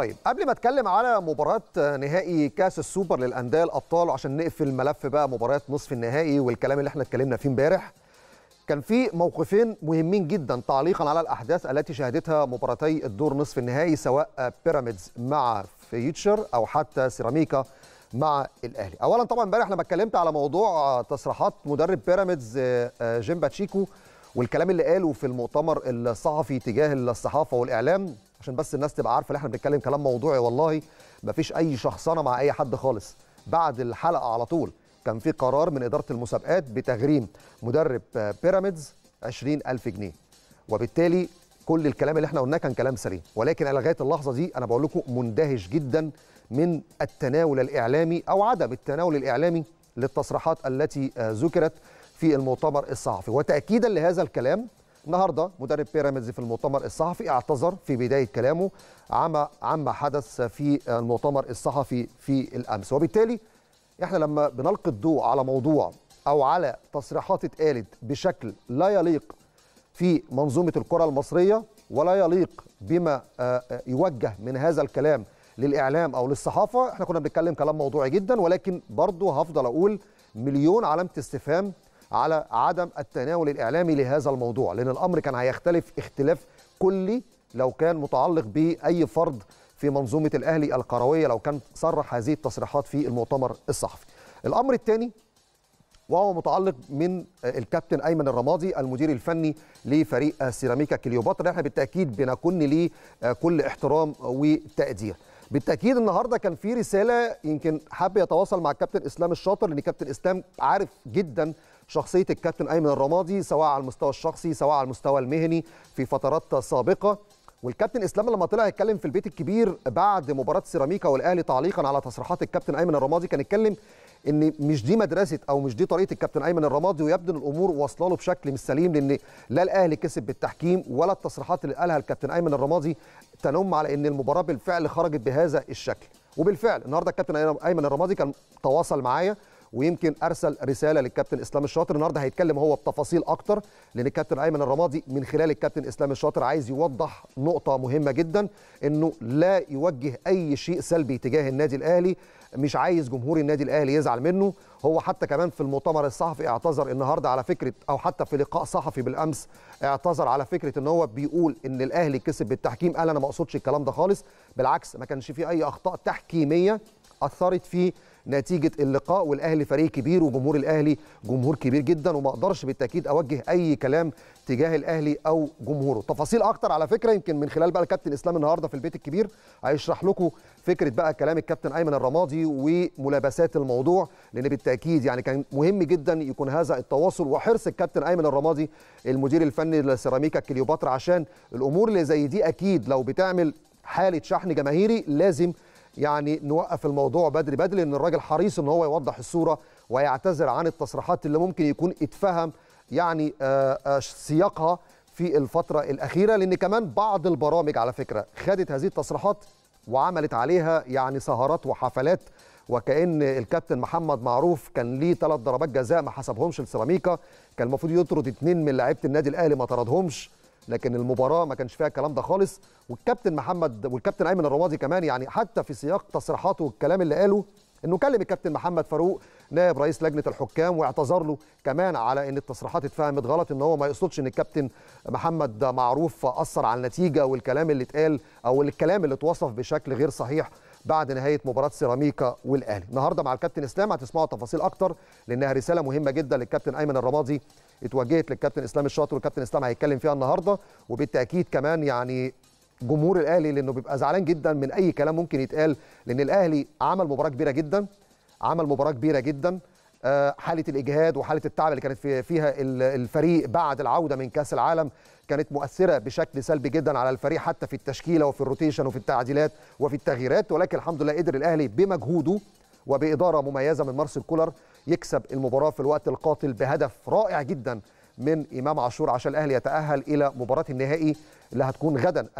طيب قبل ما اتكلم على مباراه نهائي كاس السوبر للانديه الابطال عشان نقفل ملف بقى مباراه نصف النهائي والكلام اللي احنا اتكلمنا فيه امبارح كان في موقفين مهمين جدا تعليقا على الاحداث التي شهدتها مباراتي الدور نصف النهائي سواء بيراميدز مع فيوتشر او حتى سيراميكا مع الاهلي اولا طبعا امبارح لما اتكلمت على موضوع تصريحات مدرب بيراميدز آه، آه، جيم باتشيكو والكلام اللي قاله في المؤتمر الصحفي تجاه الصحافه والاعلام عشان بس الناس تبقى عارفه ان احنا بنتكلم كلام موضوعي والله مفيش اي شخصنه مع اي حد خالص بعد الحلقه على طول كان في قرار من اداره المسابقات بتغريم مدرب بيراميدز 20000 جنيه وبالتالي كل الكلام اللي احنا قلناه كان كلام سليم ولكن على لغايه اللحظه دي انا بقول لكم مندهش جدا من التناول الاعلامي او عدم التناول الاعلامي للتصريحات التي آه، ذكرت في المؤتمر الصحفي وتاكيدا لهذا الكلام النهارده مدرب بيراميدز في المؤتمر الصحفي اعتذر في بدايه كلامه عما عما حدث في المؤتمر الصحفي في الامس وبالتالي احنا لما بنلقي الضوء على موضوع او على تصريحات اتقالت بشكل لا يليق في منظومه الكره المصريه ولا يليق بما آه، آه، يوجه من هذا الكلام للاعلام او للصحافه احنا كنا بنتكلم كلام موضوعي جدا ولكن برضه هفضل اقول مليون علامه استفهام على عدم التناول الإعلامي لهذا الموضوع لأن الأمر كان هيختلف اختلاف كلي لو كان متعلق بأي فرد في منظومة الأهلي القروية لو كان صرح هذه التصريحات في المؤتمر الصحفي الأمر الثاني وهو متعلق من آه، الكابتن ايمن الرمادي المدير الفني لفريق سيراميكا كليوباترا احنا بالتاكيد بنكن ليه آه، كل احترام وتقدير بالتاكيد النهارده كان في رساله يمكن حابب يتواصل مع الكابتن اسلام الشاطر لان كابتن اسلام عارف جدا شخصيه الكابتن ايمن الرمادي سواء على المستوى الشخصي سواء على المستوى المهني في فترات سابقه والكابتن اسلام لما طلع يتكلم في البيت الكبير بعد مباراه سيراميكا والاهلي تعليقا على تصريحات الكابتن ايمن الرمادي كان اتكلم ان مش دي مدرسه او مش دي طريقه الكابتن ايمن الرمادي ويبدو ان الامور واصله له بشكل مش سليم لان لا الاهلي كسب بالتحكيم ولا التصريحات اللي قالها الكابتن ايمن الرمادي تنم على ان المباراه بالفعل خرجت بهذا الشكل وبالفعل النهارده الكابتن ايمن الرمادي كان تواصل معايا ويمكن ارسل رساله للكابتن اسلام الشاطر النهارده هيتكلم هو بتفاصيل اكتر لان الكابتن ايمن الرمادي من خلال الكابتن اسلام الشاطر عايز يوضح نقطه مهمه جدا انه لا يوجه اي شيء سلبي تجاه النادي الاهلي مش عايز جمهور النادي الاهلي يزعل منه هو حتى كمان في المؤتمر الصحفي اعتذر النهارده على فكره او حتى في لقاء صحفي بالامس اعتذر على فكره ان هو بيقول ان الاهلي كسب بالتحكيم قال انا ما اقصدش الكلام ده خالص بالعكس ما كانش فيه اي اخطاء تحكيميه اثرت في نتيجه اللقاء والاهلي فريق كبير وجمهور الاهلي جمهور كبير جدا وما اقدرش بالتاكيد اوجه اي كلام تجاه الاهلي او جمهوره تفاصيل اكتر على فكره يمكن من خلال بقى الكابتن اسلام النهارده في البيت الكبير هيشرح لكم فكره بقى كلام الكابتن ايمن الرمادي وملابسات الموضوع لان بالتاكيد يعني كان مهم جدا يكون هذا التواصل وحرص الكابتن ايمن الرمادي المدير الفني لسيراميكا كليوباترا عشان الامور اللي زي دي اكيد لو بتعمل حاله شحن جماهيري لازم يعني نوقف الموضوع بدري بدري ان الراجل حريص ان هو يوضح الصوره ويعتذر عن التصريحات اللي ممكن يكون اتفهم يعني آه، آه، سياقها في الفتره الاخيره لان كمان بعض البرامج على فكره خدت هذه التصريحات وعملت عليها يعني سهرات وحفلات وكان الكابتن محمد معروف كان ليه ثلاث ضربات جزاء ما حسبهمش لسيراميكا كان المفروض يطرد اثنين من لعيبه النادي الاهلي ما طردهمش لكن المباراه ما كانش فيها الكلام ده خالص والكابتن محمد والكابتن ايمن الرمادي كمان يعني حتى في سياق تصريحاته والكلام اللي قاله انه كلم الكابتن محمد فاروق نائب رئيس لجنه الحكام واعتذر له كمان على ان التصريحات اتفهمت غلط ان هو ما يقصدش ان الكابتن محمد معروف اثر على النتيجه والكلام اللي اتقال او الكلام اللي اتوصف بشكل غير صحيح بعد نهايه مباراه سيراميكا والاهلي النهارده مع الكابتن اسلام هتسمعوا تفاصيل اكتر لانها رساله مهمه جدا للكابتن ايمن الرمادي اتوجهت للكابتن اسلام الشاطر والكابتن اسلام هيتكلم فيها النهارده وبالتاكيد كمان يعني جمهور الاهلي لانه بيبقى زعلان جدا من اي كلام ممكن يتقال لان الاهلي عمل مباراه كبيره جدا عمل مباراه كبيره جدا آه، حاله الاجهاد وحاله التعب اللي كانت فيها الفريق بعد العوده من كاس العالم كانت مؤثره بشكل سلبي جدا على الفريق حتى في التشكيله وفي الروتيشن وفي التعديلات وفي التغييرات ولكن الحمد لله قدر الاهلي بمجهوده وباداره مميزه من مارسيل كولر يكسب المباراه في الوقت القاتل بهدف رائع جدا من امام عاشور عشان الاهلي يتاهل الى مباراه النهائي اللي هتكون غدا